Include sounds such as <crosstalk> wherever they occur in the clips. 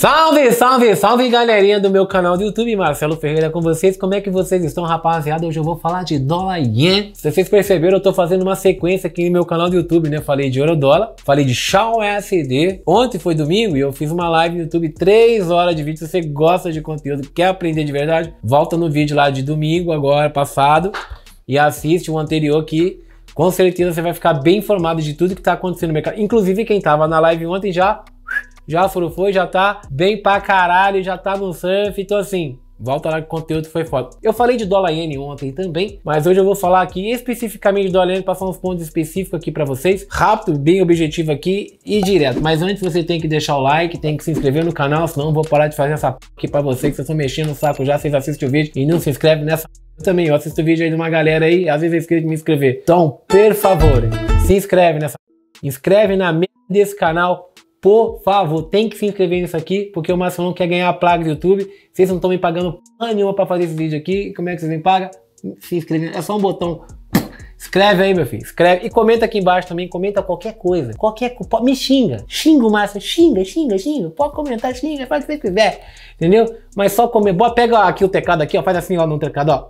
Salve, salve, salve galerinha do meu canal do YouTube, Marcelo Ferreira com vocês. Como é que vocês estão, rapaziada? Hoje eu vou falar de dólar yen. Se vocês perceberam, eu tô fazendo uma sequência aqui no meu canal do YouTube, né? Falei de euro dólar, falei de Shaw USD. Ontem foi domingo e eu fiz uma live no YouTube, 3 horas de vídeo. Se você gosta de conteúdo, quer aprender de verdade, volta no vídeo lá de domingo, agora passado, e assiste o anterior aqui. com certeza você vai ficar bem informado de tudo que está acontecendo no mercado. Inclusive, quem estava na live ontem já já surfou, já tá bem pra caralho, já tá no surf, então assim, Volta lá que o conteúdo foi foda. Eu falei de dólar iene ontem também, mas hoje eu vou falar aqui especificamente de dólar iene, passar uns pontos específicos aqui para vocês, rápido, bem objetivo aqui e direto. Mas antes você tem que deixar o like, tem que se inscrever no canal, senão eu vou parar de fazer essa p... aqui para vocês, que vocês estão mexendo no saco já, vocês assistem o vídeo e não se inscreve nessa p... também. Eu assisto o vídeo aí de uma galera aí, às vezes eu esqueço de me inscrever. Então, por favor, se inscreve nessa p... inscreve na desse canal, por favor, tem que se inscrever nisso aqui, porque o Márcio não quer ganhar a plaga do YouTube. Vocês não estão me pagando porra nenhuma para fazer esse vídeo aqui. Como é que vocês me pagam? Se inscrever. É só um botão Escreve aí, meu filho. Escreve. E comenta aqui embaixo também. Comenta qualquer coisa. Qualquer coisa, Me xinga. Xinga o Márcio. Xinga, xinga, xinga. Pode comentar, xinga. Faz o que você quiser. Entendeu? Mas só comer. Boa, pega aqui o teclado aqui, ó. Faz assim, ó, no teclado, ó.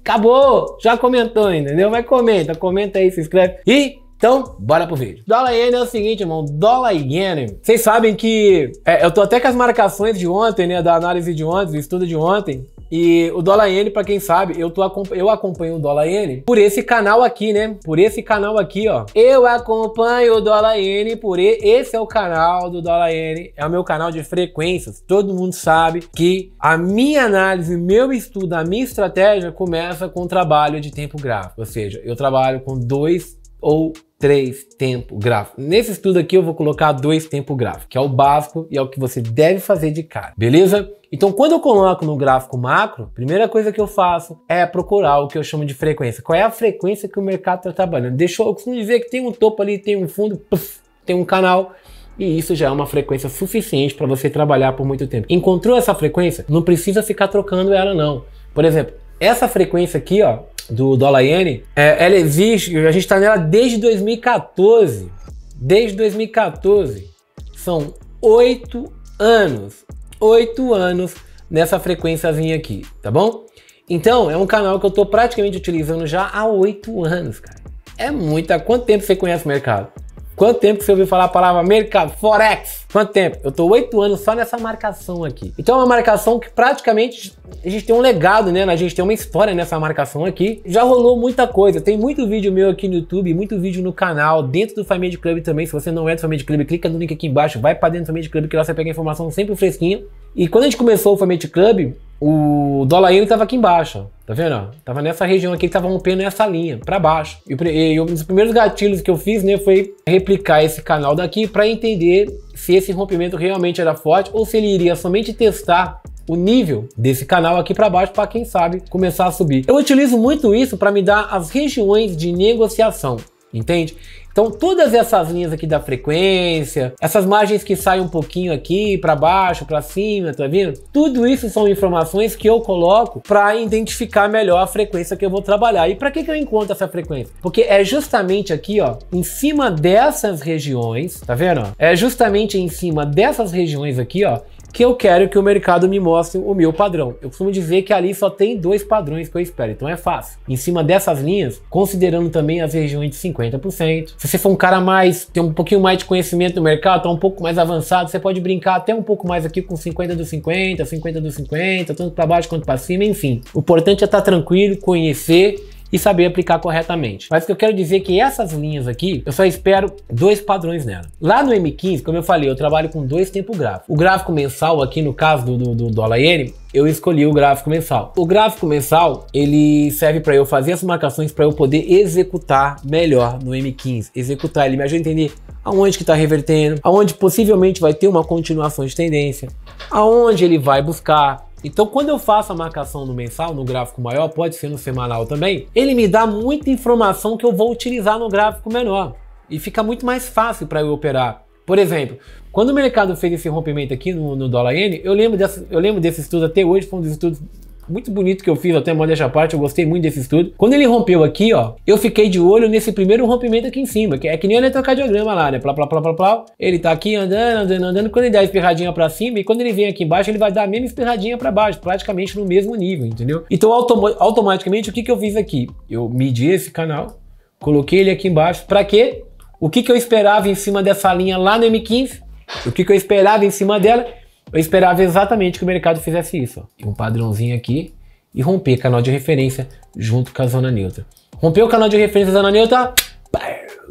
Acabou! Já comentou, entendeu? Vai comenta. Comenta aí, se inscreve. E então, bora pro vídeo. Dólar iene é o seguinte, irmão, dólar iene. Vocês sabem que é, eu tô até com as marcações de ontem, né, da análise de ontem, do estudo de ontem. E o dólar iene, para quem sabe, eu, tô, eu acompanho o dólar iene por esse canal aqui, né? Por esse canal aqui, ó. Eu acompanho o dólar iene por esse é o canal do dólar iene, é o meu canal de frequências. Todo mundo sabe que a minha análise, meu estudo, a minha estratégia começa com o trabalho de tempo gráfico, ou seja, eu trabalho com dois ou três tempo gráfico. Nesse estudo aqui eu vou colocar dois tempo gráfico, que é o básico e é o que você deve fazer de cara, beleza? Então quando eu coloco no gráfico macro, primeira coisa que eu faço é procurar o que eu chamo de frequência. Qual é a frequência que o mercado está trabalhando? Deixou, eu costumo dizer que tem um topo ali, tem um fundo, puff, tem um canal, e isso já é uma frequência suficiente para você trabalhar por muito tempo. Encontrou essa frequência? Não precisa ficar trocando ela não. Por exemplo, essa frequência aqui, ó, do dólar iene, é, ela existe, é a gente está nela desde 2014. Desde 2014. São oito anos. Oito anos nessa frequênciazinha aqui, tá bom? Então, é um canal que eu estou praticamente utilizando já há oito anos, cara. É muito. quanto tempo você conhece o mercado? Quanto tempo você ouviu falar a palavra mercado? Forex? Quanto tempo? Eu tô oito anos só nessa marcação aqui. Então é uma marcação que praticamente a gente tem um legado, né? A gente tem uma história nessa marcação aqui. Já rolou muita coisa. Tem muito vídeo meu aqui no YouTube, muito vídeo no canal, dentro do Family Club também. Se você não é do Family Club, clica no link aqui embaixo, vai para dentro do Family Club que lá você pega a informação sempre fresquinha. E quando a gente começou o Family Club, o dólar ele estava aqui embaixo, tá vendo? Tava nessa região aqui, ele tava rompendo essa linha, para baixo. E, e um dos primeiros gatilhos que eu fiz, né, foi replicar esse canal daqui para entender se esse rompimento realmente era forte ou se ele iria somente testar o nível desse canal aqui para baixo para quem sabe começar a subir. Eu utilizo muito isso para me dar as regiões de negociação entende? Então todas essas linhas aqui da frequência, essas margens que saem um pouquinho aqui para baixo, para cima, tá vendo? Tudo isso são informações que eu coloco para identificar melhor a frequência que eu vou trabalhar. E para que que eu encontro essa frequência? Porque é justamente aqui, ó, em cima dessas regiões, tá vendo? É justamente em cima dessas regiões aqui, ó, que eu quero que o mercado me mostre o meu padrão. Eu costumo dizer que ali só tem dois padrões que eu espero, então é fácil. Em cima dessas linhas, considerando também as regiões de 50%, se você for um cara mais, tem um pouquinho mais de conhecimento do mercado, tá um pouco mais avançado, você pode brincar até um pouco mais aqui com 50 do 50, 50 do 50, tanto para baixo quanto para cima, enfim. O importante é estar tá tranquilo, conhecer e saber aplicar corretamente. Mas o que eu quero dizer é que essas linhas aqui, eu só espero dois padrões nela. Lá no M15, como eu falei, eu trabalho com dois tempos gráficos. O gráfico mensal aqui, no caso do, do, do dólar iene, eu escolhi o gráfico mensal. O gráfico mensal, ele serve para eu fazer as marcações para eu poder executar melhor no M15. Executar, ele me ajuda a entender aonde que está revertendo, aonde possivelmente vai ter uma continuação de tendência, aonde ele vai buscar, então, quando eu faço a marcação no mensal, no gráfico maior, pode ser no semanal também, ele me dá muita informação que eu vou utilizar no gráfico menor. E fica muito mais fácil para eu operar. Por exemplo, quando o mercado fez esse rompimento aqui no, no dólar N, eu lembro, dessa, eu lembro desse estudo até hoje, foi um dos estudos muito bonito que eu fiz, até modéstia à parte, eu gostei muito desse estudo. Quando ele rompeu aqui, ó, eu fiquei de olho nesse primeiro rompimento aqui em cima, que é que nem o eletrocardiograma lá, né? Plá, plá, plá, plá, plá. Ele tá aqui andando, andando, andando. Quando ele dá a espirradinha pra cima e quando ele vem aqui embaixo, ele vai dar a mesma espirradinha pra baixo, praticamente no mesmo nível, entendeu? Então, autom automaticamente, o que, que eu fiz aqui? Eu medi esse canal, coloquei ele aqui embaixo. Pra quê? O que, que eu esperava em cima dessa linha lá no M15? O que, que eu esperava em cima dela? Eu esperava exatamente que o mercado fizesse isso. Um padrãozinho aqui e romper canal de referência junto com a zona neutra. Rompeu o canal de referência da zona neutra,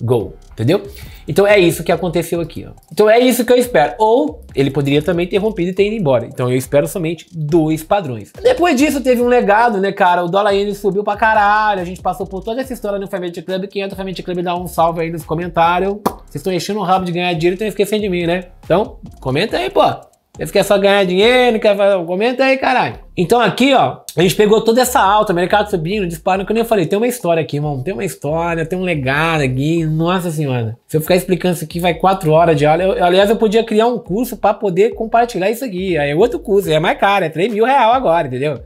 go, entendeu? Então é isso que aconteceu aqui. Ó. Então é isso que eu espero. Ou ele poderia também ter rompido e ter ido embora. Então eu espero somente dois padrões. Depois disso teve um legado, né, cara? O dólar ainda subiu pra caralho. A gente passou por toda essa história no Family Club. Quem é do Family Club dá um salve aí nos comentários. Vocês estão enchendo o rabo de ganhar dinheiro e estão esquecendo de mim, né? Então comenta aí, pô. Eles quer é só ganhar dinheiro, quer fazer. Comenta aí, caralho. Então aqui, ó, a gente pegou toda essa alta, mercado subindo, disparando, que eu nem falei. Tem uma história aqui, irmão. Tem uma história, tem um legado aqui. Nossa senhora. Se eu ficar explicando isso aqui, vai quatro horas de aula. Eu, aliás, eu podia criar um curso para poder compartilhar isso aqui. Aí é outro curso, é mais caro, é 3 mil real agora, entendeu?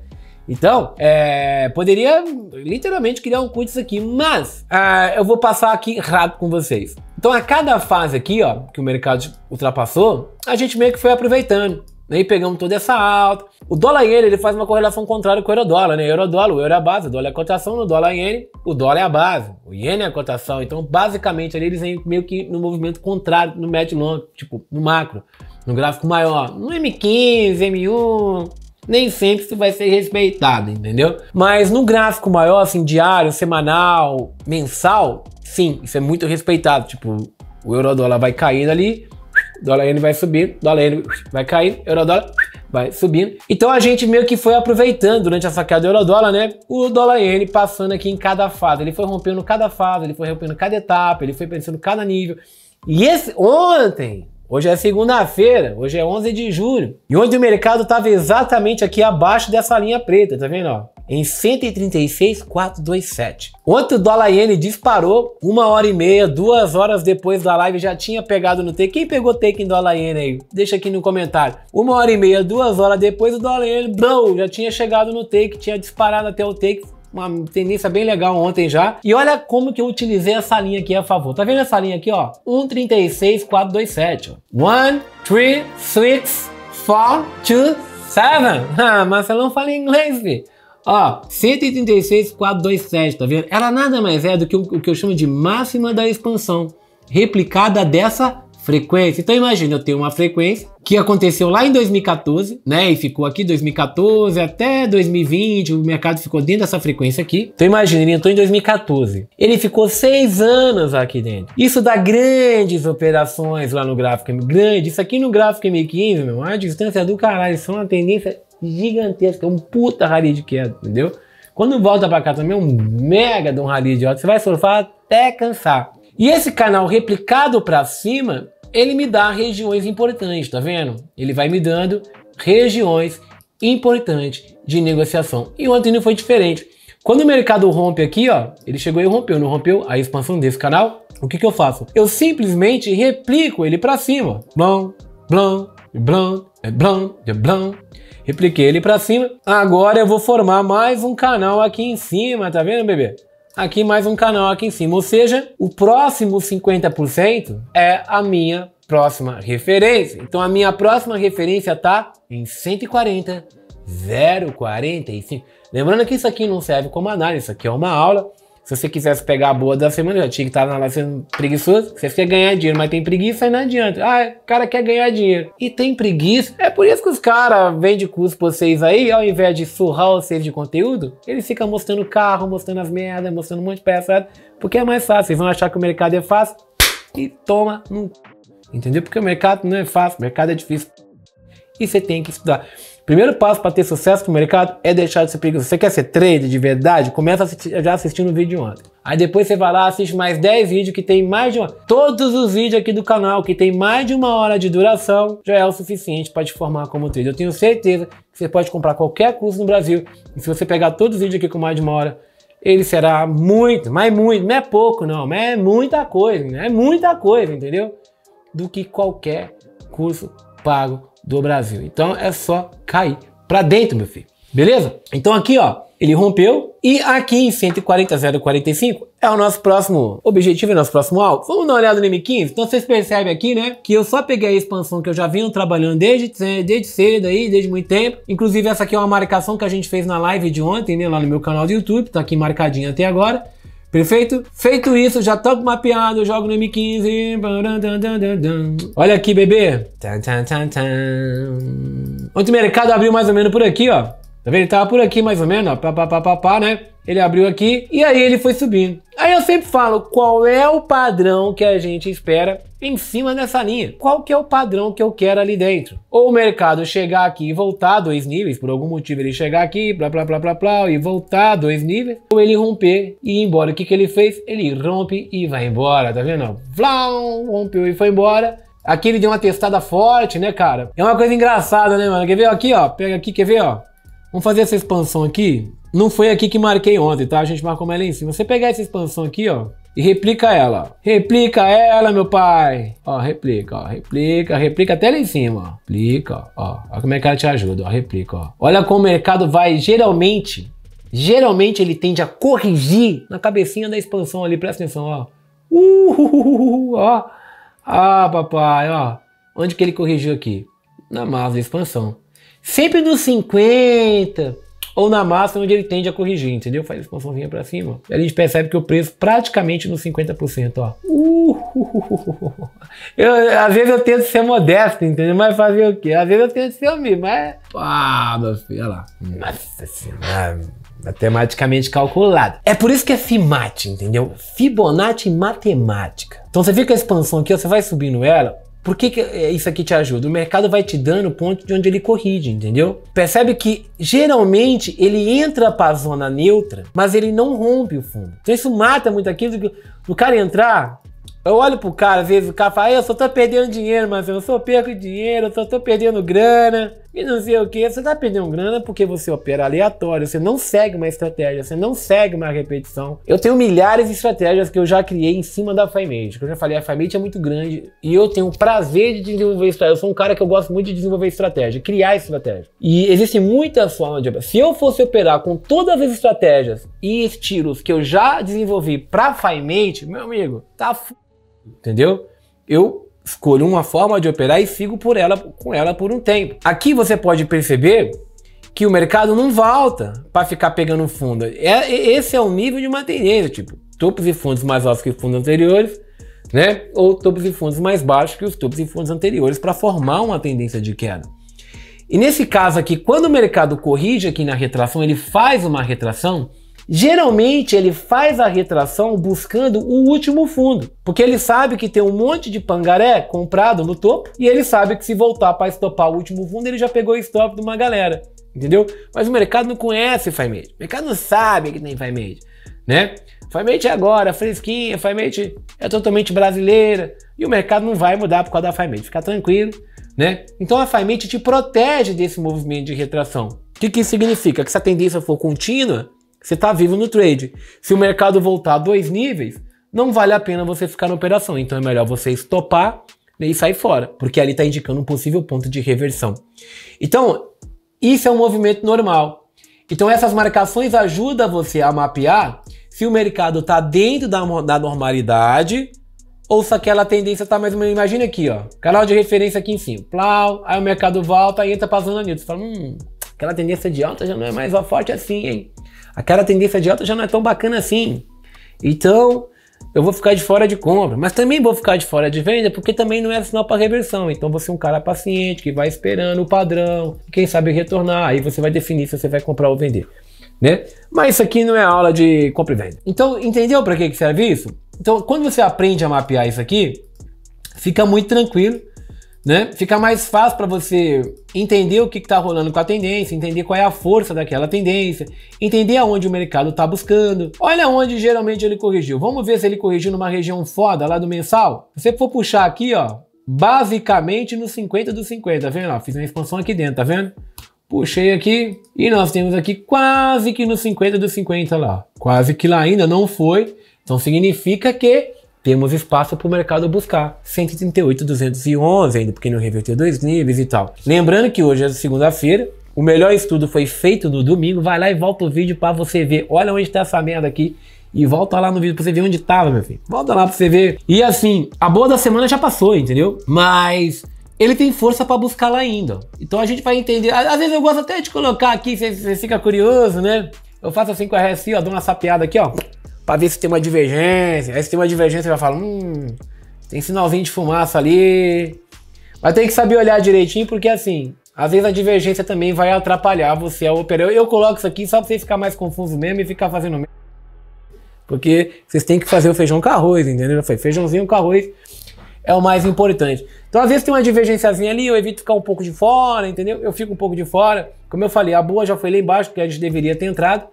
Então, é, poderia literalmente criar um curso aqui, mas ah, eu vou passar aqui rápido com vocês. Então, a cada fase aqui, ó, que o mercado ultrapassou, a gente meio que foi aproveitando. Né, e pegamos toda essa alta. O dólar iene ele faz uma correlação contrária com o euro-dólar, né? Euro-dólar, o euro é a base, o dólar é a cotação, no dólar iene, o dólar é a base, o iene é a cotação. Então, basicamente, ali eles vêm meio que no movimento contrário no médio longo, tipo, no macro, no gráfico maior, no M15, M1, nem sempre isso vai ser respeitado, entendeu? Mas no gráfico maior, assim, diário, semanal, mensal, sim, isso é muito respeitado. Tipo, o euro dólar vai caindo ali, dólar N vai subir, dólar N vai cair, euro dólar vai subindo. Então a gente meio que foi aproveitando durante essa queda do euro dólar, né? O dólar N passando aqui em cada fase. Ele foi rompendo cada fase, ele foi rompendo cada etapa, ele foi pensando cada nível. E esse ontem, Hoje é segunda-feira, hoje é 11 de julho. E onde o mercado estava exatamente aqui abaixo dessa linha preta, tá vendo? Ó? Em 136,427. Ontem o dólar iene disparou, uma hora e meia, duas horas depois da live já tinha pegado no take. Quem pegou take em dólar iene aí? Deixa aqui no comentário. Uma hora e meia, duas horas depois o dólar iene, blow, já tinha chegado no take, tinha disparado até o take, uma tendência bem legal ontem já. E olha como que eu utilizei essa linha aqui a favor. Tá vendo essa linha aqui, ó? 1,36427. 1, 3, 6, 4, 2, 7. Ah, Marcelão fala inglês, vi Ó, 136,427, tá vendo? Ela nada mais é do que o, o que eu chamo de máxima da expansão, replicada dessa frequência. Então imagina, eu tenho uma frequência que aconteceu lá em 2014, né? E ficou aqui 2014 até 2020, o mercado ficou dentro dessa frequência aqui. Então imagina, ele entrou em 2014. Ele ficou seis anos aqui dentro. Isso dá grandes operações lá no gráfico grande. Isso aqui no gráfico M15, meu, a distância do caralho, isso é uma tendência gigantesca, é um puta rally de queda, entendeu? Quando volta para cá também é um mega de um rally de alta, você vai surfar até cansar. E esse canal replicado para cima ele me dá regiões importantes, tá vendo? Ele vai me dando regiões importantes de negociação. E ontem não foi diferente. Quando o mercado rompe aqui, ó, ele chegou e rompeu, não rompeu a expansão desse canal, o que, que eu faço? Eu simplesmente replico ele para cima. Blão, blão, blão, blão, blão. Repliquei ele para cima. Agora eu vou formar mais um canal aqui em cima, tá vendo, bebê? aqui mais um canal aqui em cima. Ou seja, o próximo 50% é a minha próxima referência. Então a minha próxima referência tá em 140, 0,45. Lembrando que isso aqui não serve como análise, isso aqui é uma aula. Se você quisesse pegar a boa da semana, já tinha que estar na live sendo preguiçoso. Você quer ganhar dinheiro, mas tem preguiça, e não adianta. Ah, o cara quer ganhar dinheiro. E tem preguiça. É por isso que os caras vendem curso pra vocês aí, ao invés de surrar vocês de conteúdo, eles ficam mostrando carro, mostrando as merdas, mostrando um monte de peça, porque é mais fácil. Vocês vão achar que o mercado é fácil e toma no. Entendeu? Porque o mercado não é fácil, o mercado é difícil. E você tem que estudar. Primeiro passo para ter sucesso no mercado é deixar de ser preguiçoso. Você quer ser trader de verdade? Começa já assistindo o vídeo ontem. Aí depois você vai lá, assiste mais 10 vídeos que tem mais de uma. Todos os vídeos aqui do canal que tem mais de uma hora de duração já é o suficiente para te formar como trader. Eu tenho certeza que você pode comprar qualquer curso no Brasil e se você pegar todos os vídeos aqui com mais de uma hora, ele será muito, mas muito, não é pouco não, mas é muita coisa, né? é muita coisa, entendeu? Do que qualquer curso pago do Brasil. Então é só cair para dentro, meu filho. Beleza? Então aqui, ó, ele rompeu e aqui em 140,045 é o nosso próximo objetivo, o nosso próximo alvo. Vamos dar uma olhada no M15? Então vocês percebem aqui, né, que eu só peguei a expansão que eu já vinha trabalhando desde, desde cedo aí, desde muito tempo. Inclusive essa aqui é uma marcação que a gente fez na live de ontem, né, lá no meu canal do YouTube, tá aqui marcadinho até agora. Perfeito? Feito isso, já toco mapeado, jogo no M15. Olha aqui, bebê. Ontem o mercado abriu mais ou menos por aqui, ó. Tá vendo? Ele tava por aqui mais ou menos, ó. Pá, pá, pá, pá, pá, né? Ele abriu aqui e aí ele foi subindo. Aí eu sempre falo, qual é o padrão que a gente espera em cima dessa linha? Qual que é o padrão que eu quero ali dentro? Ou o mercado chegar aqui e voltar dois níveis, por algum motivo ele chegar aqui, blá blá blá blá blá, e voltar dois níveis, ou ele romper e ir embora. O que, que ele fez? Ele rompe e vai embora, tá vendo? Vlau, rompeu e foi embora. Aqui ele deu uma testada forte, né, cara? É uma coisa engraçada, né, mano? Quer ver? Aqui, ó. Pega aqui, quer ver, ó? Vamos fazer essa expansão aqui. Não foi aqui que marquei ontem, tá? A gente marcou mais lá em cima. Você pegar essa expansão aqui, ó, e replica ela. Replica ela, meu pai. Ó, replica, ó, replica, replica até lá em cima, ó. Replica, ó. Olha como é que ela te ajuda, ó, replica, ó. Olha como o mercado vai, geralmente, geralmente ele tende a corrigir na cabecinha da expansão ali, presta atenção, ó. Uh, ó. Ah, papai, ó. Onde que ele corrigiu aqui? Na massa da expansão. Sempre nos 50, ou na massa onde ele tende a corrigir, entendeu? Faz a expansãozinha para cima. E a gente percebe que o preço praticamente nos 50%, ó. Uh, <laughs> eu, às vezes eu tento ser modesto, entendeu? Mas fazer o quê? Às vezes eu tento ser amigo, mas... Ah, meu filho, olha lá. Nossa senhora matematicamente calculado. É por isso que é FIMAT, entendeu? Fibonacci matemática. Então você vê que a expansão aqui, você vai subindo ela, por que, que é isso aqui te ajuda? O mercado vai te dando o ponto de onde ele corrige, entendeu? Percebe que geralmente ele entra para a zona neutra, mas ele não rompe o fundo. Então isso mata muito aquilo que o cara entrar. Eu olho pro cara, às vezes o cara fala, ah, eu só tô perdendo dinheiro, mas eu só perco dinheiro, eu só tô perdendo grana e não sei o que, você tá perdendo grana porque você opera aleatório, você não segue uma estratégia, você não segue uma repetição. Eu tenho milhares de estratégias que eu já criei em cima da FiMate, que eu já falei, a FiMate é muito grande e eu tenho o prazer de desenvolver estratégia. Eu sou um cara que eu gosto muito de desenvolver estratégia, criar estratégia. E existem muitas formas de operar. Se eu fosse operar com todas as estratégias e estilos que eu já desenvolvi pra FiMate, meu amigo, tá f... entendeu? Eu escolho uma forma de operar e sigo por ela, com ela por um tempo. Aqui você pode perceber que o mercado não volta para ficar pegando fundo. É, esse é o nível de uma tendência, tipo, topos e fundos mais altos que fundos anteriores, né? Ou topos e fundos mais baixos que os topos e fundos anteriores para formar uma tendência de queda. E nesse caso aqui, quando o mercado corrige aqui na retração, ele faz uma retração, Geralmente ele faz a retração buscando o último fundo, porque ele sabe que tem um monte de pangaré comprado no topo e ele sabe que se voltar para estopar o último fundo, ele já pegou o stop de uma galera, entendeu? Mas o mercado não conhece FiMate, o mercado não sabe que tem FiMate, né? FiMate é agora, fresquinha, FiMate é totalmente brasileira e o mercado não vai mudar por causa da FiMate, fica tranquilo, né? Então a FiMate te protege desse movimento de retração. O que, que isso significa? Que se a tendência for contínua, você está vivo no trade. Se o mercado voltar a dois níveis, não vale a pena você ficar na operação. Então é melhor você estopar e sair fora, porque ali está indicando um possível ponto de reversão. Então, isso é um movimento normal. Então essas marcações ajudam você a mapear se o mercado está dentro da, da normalidade ou se aquela tendência está mais ou menos. Imagina aqui, ó. Canal de referência aqui em cima. Plau, aí o mercado volta e entra para a Newton. Você fala, hum, aquela tendência de alta já não é mais forte assim, hein? Aquela tendência de alta já não é tão bacana assim. Então, eu vou ficar de fora de compra, mas também vou ficar de fora de venda porque também não é sinal para reversão. Então você é um cara paciente que vai esperando o padrão, quem sabe retornar, aí você vai definir se você vai comprar ou vender, né? Mas isso aqui não é aula de compra e venda. Então, entendeu para que que serve isso? Então, quando você aprende a mapear isso aqui, fica muito tranquilo né? Fica mais fácil para você entender o que está rolando com a tendência, entender qual é a força daquela tendência, entender aonde o mercado está buscando. Olha onde geralmente ele corrigiu. Vamos ver se ele corrigiu numa região foda lá do mensal. Se você for puxar aqui, ó, basicamente no 50 dos 50, tá vendo? Ó, fiz uma expansão aqui dentro, tá vendo? Puxei aqui e nós temos aqui quase que no 50 dos 50 lá. Quase que lá ainda não foi. Então significa que temos espaço para o mercado buscar 138, 211 ainda, porque não reverteu dois níveis e tal. Lembrando que hoje é segunda-feira, o melhor estudo foi feito no domingo, vai lá e volta o vídeo para você ver, olha onde está essa merda aqui, e volta lá no vídeo para você ver onde tava, meu filho. Volta lá para você ver. E assim, a boa da semana já passou, entendeu? Mas ele tem força para buscar lá ainda. Então a gente vai entender. Às vezes eu gosto até de colocar aqui, você fica curioso, né? Eu faço assim com a RSI, ó, dou uma sapeada aqui, ó para ver se tem uma divergência. Aí se tem uma divergência, já falar, hum, tem sinalzinho de fumaça ali. Mas tem que saber olhar direitinho, porque assim, às vezes a divergência também vai atrapalhar você ao operar. Eu, eu coloco isso aqui só para você ficar mais confuso mesmo e ficar fazendo mesmo. Porque vocês têm que fazer o feijão com arroz, entendeu? feijãozinho com arroz é o mais importante. Então, às vezes tem uma divergênciazinha ali, eu evito ficar um pouco de fora, entendeu? Eu fico um pouco de fora. Como eu falei, a boa já foi lá embaixo, porque a gente deveria ter entrado.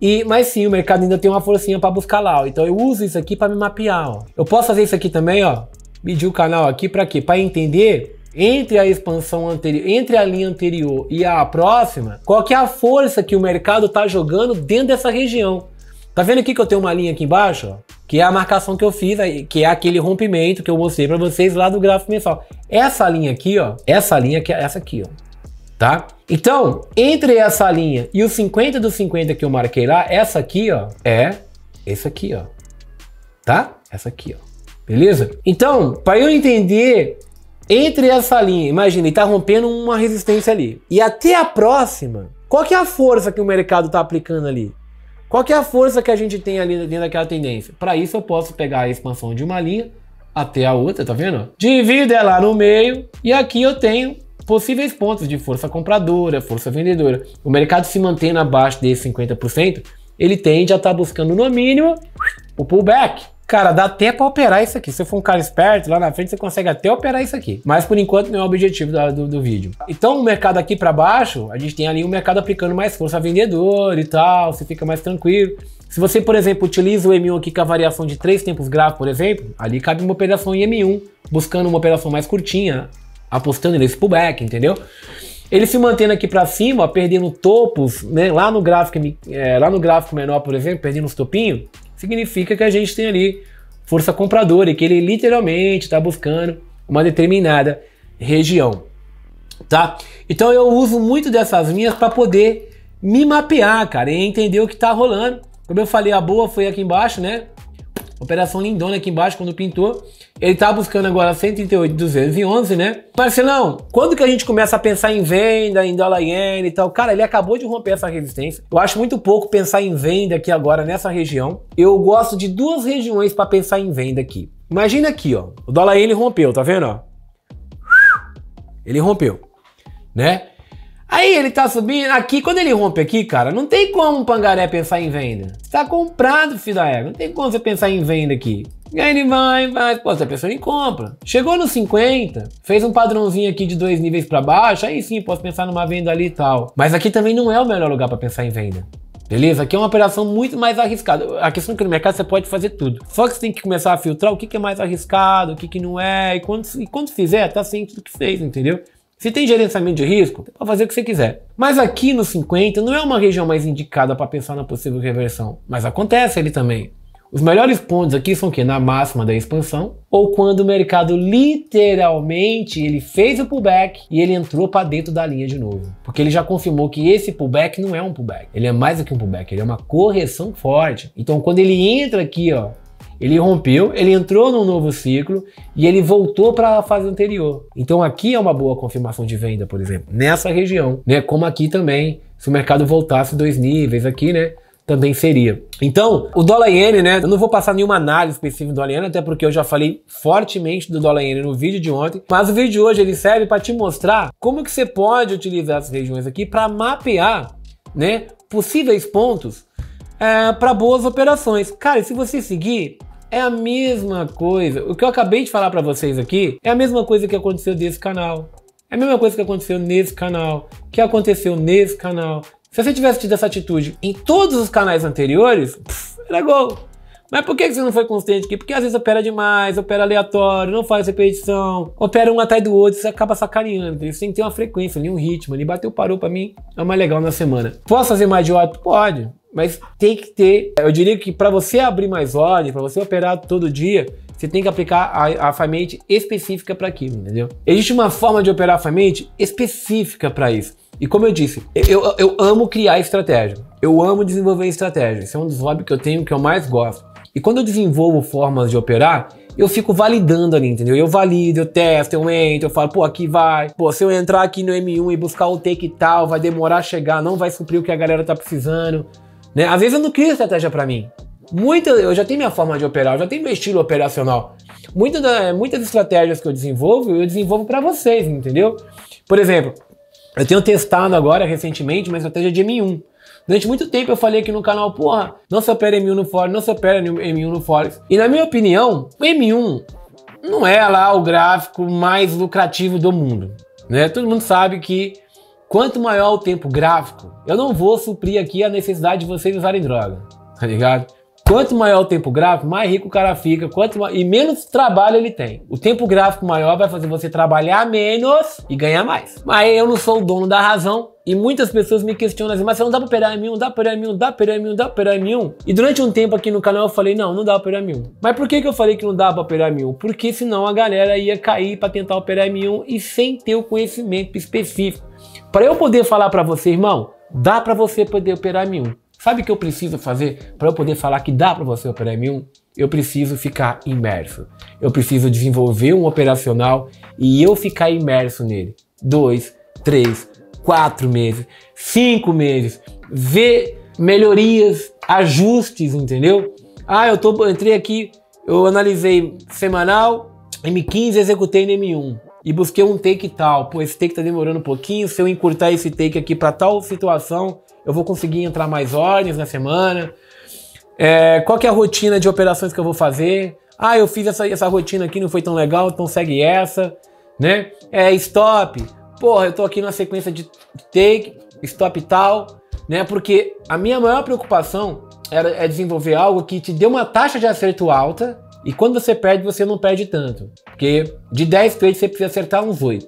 E, mas sim, o mercado ainda tem uma forcinha para buscar lá, ó. Então eu uso isso aqui para me mapear, ó. Eu posso fazer isso aqui também, ó. Medir o canal aqui para quê? Para entender entre a expansão anterior, entre a linha anterior e a próxima, qual que é a força que o mercado tá jogando dentro dessa região. Tá vendo aqui que eu tenho uma linha aqui embaixo, ó? que é a marcação que eu fiz, que é aquele rompimento que eu mostrei para vocês lá do gráfico mensal. Essa linha aqui, ó, essa linha que é essa aqui, ó tá? Então, entre essa linha e os 50 dos 50 que eu marquei lá, essa aqui, ó, é essa aqui, ó. Tá? Essa aqui, ó. Beleza? Então, para eu entender entre essa linha, imagina, ele tá rompendo uma resistência ali. E até a próxima, qual que é a força que o mercado tá aplicando ali? Qual que é a força que a gente tem ali dentro daquela tendência? Para isso eu posso pegar a expansão de uma linha até a outra, tá vendo? Divido ela no meio e aqui eu tenho possíveis pontos de força compradora, força vendedora. O mercado se mantendo abaixo desse 50%, ele tende a estar tá buscando no mínimo o pullback. Cara, dá até para operar isso aqui. Se for um cara esperto, lá na frente você consegue até operar isso aqui. Mas por enquanto não é o objetivo do, do, do vídeo. Então o mercado aqui para baixo, a gente tem ali o mercado aplicando mais força vendedora e tal, você fica mais tranquilo. Se você, por exemplo, utiliza o M1 aqui com a variação de três tempos gráficos, por exemplo, ali cabe uma operação em M1, buscando uma operação mais curtinha, apostando nesse pullback, entendeu? Ele se mantendo aqui para cima, ó, perdendo topos, né? Lá no gráfico, é, lá no gráfico menor, por exemplo, perdendo os topinhos, significa que a gente tem ali força compradora e que ele literalmente está buscando uma determinada região, tá? Então eu uso muito dessas linhas para poder me mapear, cara, e entender o que está rolando. Como eu falei, a boa foi aqui embaixo, né? Operação Lindona aqui embaixo, quando pintou. Ele tá buscando agora 138,211, né? Marcelão, quando que a gente começa a pensar em venda, em dólar yen e tal? Cara, ele acabou de romper essa resistência. Eu acho muito pouco pensar em venda aqui agora nessa região. Eu gosto de duas regiões para pensar em venda aqui. Imagina aqui, ó. O dólar yen ele rompeu, tá vendo, ó? Ele rompeu, né? Aí ele tá subindo, aqui, quando ele rompe aqui, cara, não tem como um pangaré pensar em venda. Você tá comprado, filho da égua, não tem como você pensar em venda aqui. E aí ele vai, vai, pô, você pensou em compra. Chegou nos 50, fez um padrãozinho aqui de dois níveis para baixo, aí sim, posso pensar numa venda ali e tal. Mas aqui também não é o melhor lugar para pensar em venda. Beleza? Aqui é uma operação muito mais arriscada. A questão é que no mercado você pode fazer tudo. Só que você tem que começar a filtrar o que, é mais arriscado, o que, que não é. E quando, e quando fizer, tá ciente do que fez, entendeu? Se tem gerenciamento de risco, é para fazer o que você quiser. Mas aqui no 50 não é uma região mais indicada para pensar na possível reversão, mas acontece ali também. Os melhores pontos aqui são que na máxima da expansão ou quando o mercado literalmente ele fez o pullback e ele entrou para dentro da linha de novo, porque ele já confirmou que esse pullback não é um pullback, ele é mais do que um pullback, ele é uma correção forte. Então quando ele entra aqui, ó, ele rompeu, ele entrou num novo ciclo e ele voltou para a fase anterior. Então aqui é uma boa confirmação de venda, por exemplo, nessa região, né? Como aqui também, se o mercado voltasse dois níveis aqui, né? Também seria. Então, o dólar iene, né? Eu não vou passar nenhuma análise específica do dólar iene, até porque eu já falei fortemente do dólar iene no vídeo de ontem. Mas o vídeo de hoje ele serve para te mostrar como que você pode utilizar essas regiões aqui para mapear, né? Possíveis pontos é, para boas operações. Cara, se você seguir, é a mesma coisa. O que eu acabei de falar para vocês aqui é a mesma coisa que aconteceu desse canal. É a mesma coisa que aconteceu nesse canal, que aconteceu nesse canal. Se você tivesse tido essa atitude em todos os canais anteriores, pff, era gol. Mas por que você não foi consciente aqui? Porque às vezes opera demais, opera aleatório, não faz repetição, opera um atrás do outro, você acaba sacaneando. Você tem que ter uma frequência um ritmo ali. Bateu, parou pra mim, é mais legal na semana. Posso fazer mais de 8? Pode mas tem que ter. Eu diria que para você abrir mais ordem, para você operar todo dia, você tem que aplicar a, a específica para aquilo, entendeu? Existe uma forma de operar a FAMATE específica para isso. E como eu disse, eu, eu, eu amo criar estratégia. Eu amo desenvolver estratégia. Esse é um dos hobbies que eu tenho que eu mais gosto. E quando eu desenvolvo formas de operar, eu fico validando ali, entendeu? Eu valido, eu testo, eu entro, eu falo, pô, aqui vai. Pô, se eu entrar aqui no M1 e buscar o take tal, vai demorar a chegar, não vai suprir o que a galera tá precisando. Né? Às vezes eu não crio estratégia para mim. Muita, eu já tenho minha forma de operar, eu já tenho meu estilo operacional. Muita muitas estratégias que eu desenvolvo, eu desenvolvo para vocês, entendeu? Por exemplo, eu tenho testado agora recentemente uma estratégia de M1. Durante muito tempo eu falei aqui no canal, porra, não se opera M1 no Forex, não se opera M1 no Forex. E na minha opinião, o M1 não é lá o gráfico mais lucrativo do mundo. Né? Todo mundo sabe que Quanto maior o tempo gráfico, eu não vou suprir aqui a necessidade de vocês usarem droga, tá ligado? Quanto maior o tempo gráfico, mais rico o cara fica, quanto e menos trabalho ele tem. O tempo gráfico maior vai fazer você trabalhar menos e ganhar mais. Mas eu não sou o dono da razão. E muitas pessoas me questionam assim, mas você não dá pra operar M1, dá pra operar M1, dá pra operar M1, dá pra operar M1? E durante um tempo aqui no canal eu falei, não, não dá pra operar M1. Mas por que, que eu falei que não dá pra operar M1? Porque senão a galera ia cair pra tentar operar M1 e sem ter o conhecimento específico. Para eu poder falar para você, irmão, dá para você poder operar M1. Sabe o que eu preciso fazer para eu poder falar que dá para você operar M1? Eu preciso ficar imerso. Eu preciso desenvolver um operacional e eu ficar imerso nele. Dois, três, quatro meses, cinco meses. Ver melhorias, ajustes, entendeu? Ah, eu tô, entrei aqui, eu analisei semanal, M15 executei no M1 e busquei um take tal, pô, esse take tá demorando um pouquinho, se eu encurtar esse take aqui para tal situação, eu vou conseguir entrar mais ordens na semana. É, qual que é a rotina de operações que eu vou fazer? Ah, eu fiz essa, essa rotina aqui, não foi tão legal, então segue essa, né? É, stop. Porra, eu tô aqui na sequência de take, stop tal, né? Porque a minha maior preocupação era, é desenvolver algo que te dê uma taxa de acerto alta, e quando você perde, você não perde tanto. Porque de 10 trades você precisa acertar uns 8.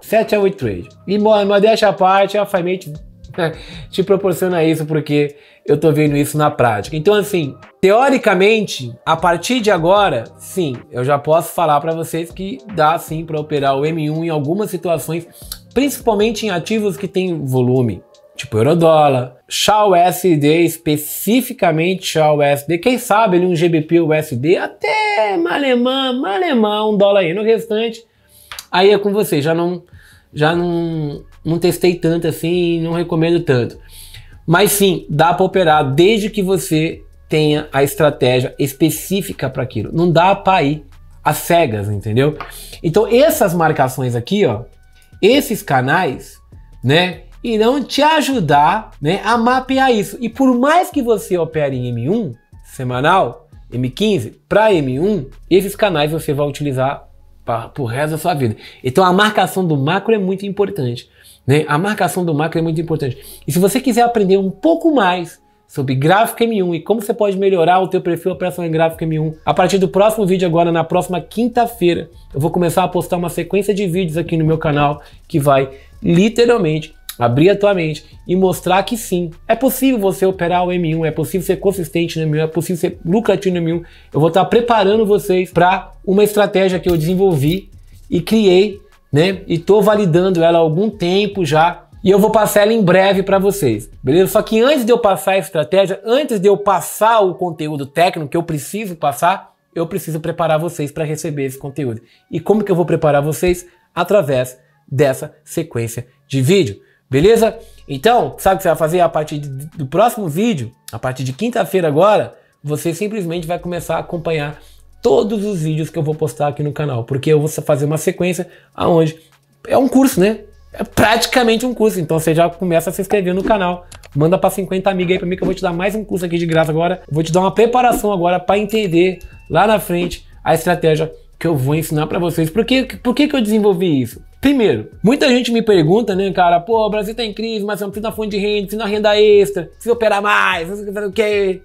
7 a 8 trades. E modéstia à parte, a FiMate né, te proporciona isso porque eu tô vendo isso na prática. Então, assim, teoricamente, a partir de agora, sim, eu já posso falar para vocês que dá sim para operar o M1 em algumas situações, principalmente em ativos que têm volume tipo eurodólar, chá USD, especificamente chá USD, quem sabe ali um GBP USD, até malemã, malemã, um dólar aí no restante, aí é com você, já não, já não, não testei tanto assim, não recomendo tanto. Mas sim, dá para operar desde que você tenha a estratégia específica para aquilo. Não dá para ir às cegas, entendeu? Então essas marcações aqui, ó, esses canais, né, não te ajudar né, a mapear isso. E por mais que você opere em M1 semanal, M15 para M1, esses canais você vai utilizar para o resto da sua vida. Então a marcação do macro é muito importante. Né? A marcação do macro é muito importante. E se você quiser aprender um pouco mais sobre gráfico M1 e como você pode melhorar o teu perfil operacional em gráfico M1. A partir do próximo vídeo agora, na próxima quinta-feira, eu vou começar a postar uma sequência de vídeos aqui no meu canal que vai literalmente abrir a tua mente e mostrar que sim, é possível você operar o M1, é possível ser consistente no M1, é possível ser lucrativo no M1. Eu vou estar preparando vocês para uma estratégia que eu desenvolvi e criei, né? E estou validando ela há algum tempo já. E eu vou passar ela em breve para vocês, beleza? Só que antes de eu passar a estratégia, antes de eu passar o conteúdo técnico que eu preciso passar, eu preciso preparar vocês para receber esse conteúdo. E como que eu vou preparar vocês? Através dessa sequência de vídeo. Beleza? Então, sabe o que você vai fazer? A partir do próximo vídeo, a partir de quinta-feira agora, você simplesmente vai começar a acompanhar todos os vídeos que eu vou postar aqui no canal, porque eu vou fazer uma sequência aonde é um curso, né? É praticamente um curso, então você já começa a se inscrever no canal. Manda para 50 amigos aí para mim que eu vou te dar mais um curso aqui de graça agora. Vou te dar uma preparação agora para entender lá na frente a estratégia que eu vou ensinar para vocês. Por que, por que, que eu desenvolvi isso? Primeiro, muita gente me pergunta, né, cara, pô, o Brasil tá em crise, mas eu não preciso da fonte de renda, preciso da renda extra, se operar mais, não sei o que,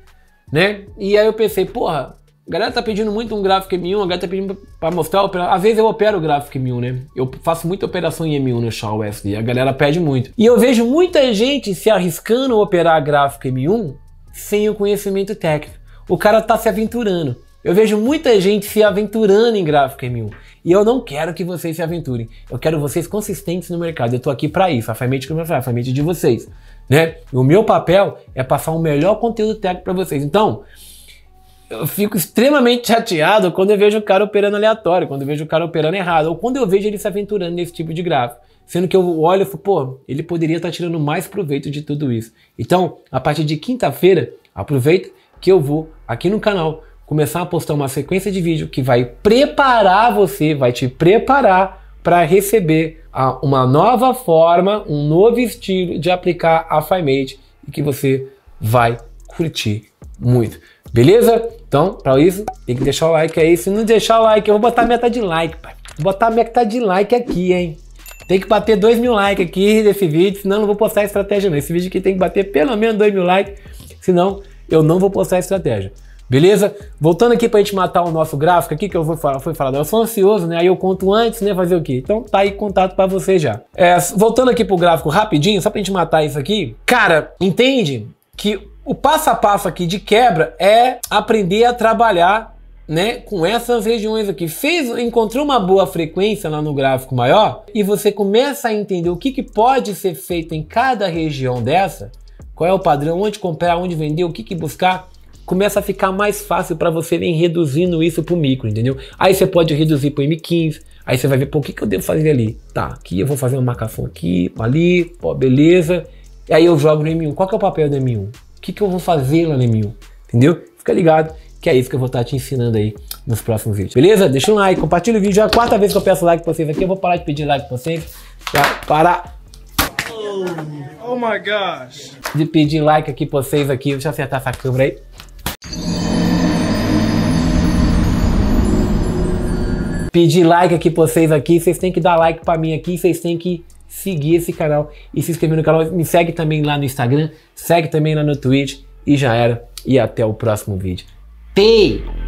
né? E aí eu pensei, porra, a galera tá pedindo muito um gráfico M1, a galera tá pedindo pra mostrar, às vezes eu opero o gráfico M1, né? Eu faço muita operação em M1 no Shaw sd, a galera pede muito. E eu vejo muita gente se arriscando a operar gráfico M1 sem o conhecimento técnico. O cara tá se aventurando. Eu vejo muita gente se aventurando em gráfico M1 e eu não quero que vocês se aventurem. Eu quero vocês consistentes no mercado. Eu tô aqui para isso, a família que é a família de vocês, né? E o meu papel é passar o melhor conteúdo técnico para vocês. Então, eu fico extremamente chateado quando eu vejo o cara operando aleatório, quando eu vejo o cara operando errado, ou quando eu vejo ele se aventurando nesse tipo de gráfico. Sendo que eu olho e falo, pô, ele poderia estar tá tirando mais proveito de tudo isso. Então, a partir de quinta-feira, aproveita que eu vou aqui no canal começar a postar uma sequência de vídeo que vai preparar você, vai te preparar para receber a, uma nova forma, um novo estilo de aplicar a FiMate e que você vai curtir muito. Beleza? Então, para isso, tem que deixar o like aí. Se não deixar o like, eu vou botar a meta de like, pai. Vou botar a meta de like aqui, hein? Tem que bater 2 mil likes aqui nesse vídeo, senão eu não vou postar estratégia não. Esse vídeo aqui tem que bater pelo menos 2 mil likes, senão eu não vou postar estratégia. Beleza? Voltando aqui pra gente matar o nosso gráfico aqui, que eu vou falar, foi falado, eu sou ansioso, né? Aí eu conto antes, né? Fazer o quê? Então tá aí contato para você já. É, voltando aqui pro gráfico rapidinho, só pra gente matar isso aqui. Cara, entende que o passo a passo aqui de quebra é aprender a trabalhar né, com essas regiões aqui. Fez, encontrou uma boa frequência lá no gráfico maior e você começa a entender o que, que pode ser feito em cada região dessa, qual é o padrão, onde comprar, onde vender, o que, que buscar começa a ficar mais fácil para você vem reduzindo isso para o micro, entendeu? Aí você pode reduzir para M15, aí você vai ver, pô, o que, que eu devo fazer ali? Tá, aqui eu vou fazer uma marcação aqui, ali, pô, beleza. E aí eu jogo no M1. Qual que é o papel do M1? O que, que eu vou fazer lá no M1? Entendeu? Fica ligado que é isso que eu vou estar tá te ensinando aí nos próximos vídeos. Beleza? Deixa um like, compartilha o vídeo. é a quarta vez que eu peço like pra vocês aqui. Eu vou parar de pedir like pra vocês. Já parar. Oh, oh my gosh. De pedir like aqui pra vocês aqui. Deixa eu acertar essa câmera aí. pedir like aqui pra vocês aqui, vocês têm que dar like pra mim aqui, vocês têm que seguir esse canal e se inscrever no canal. Me segue também lá no Instagram, segue também lá no Twitch e já era. E até o próximo vídeo. Tchau!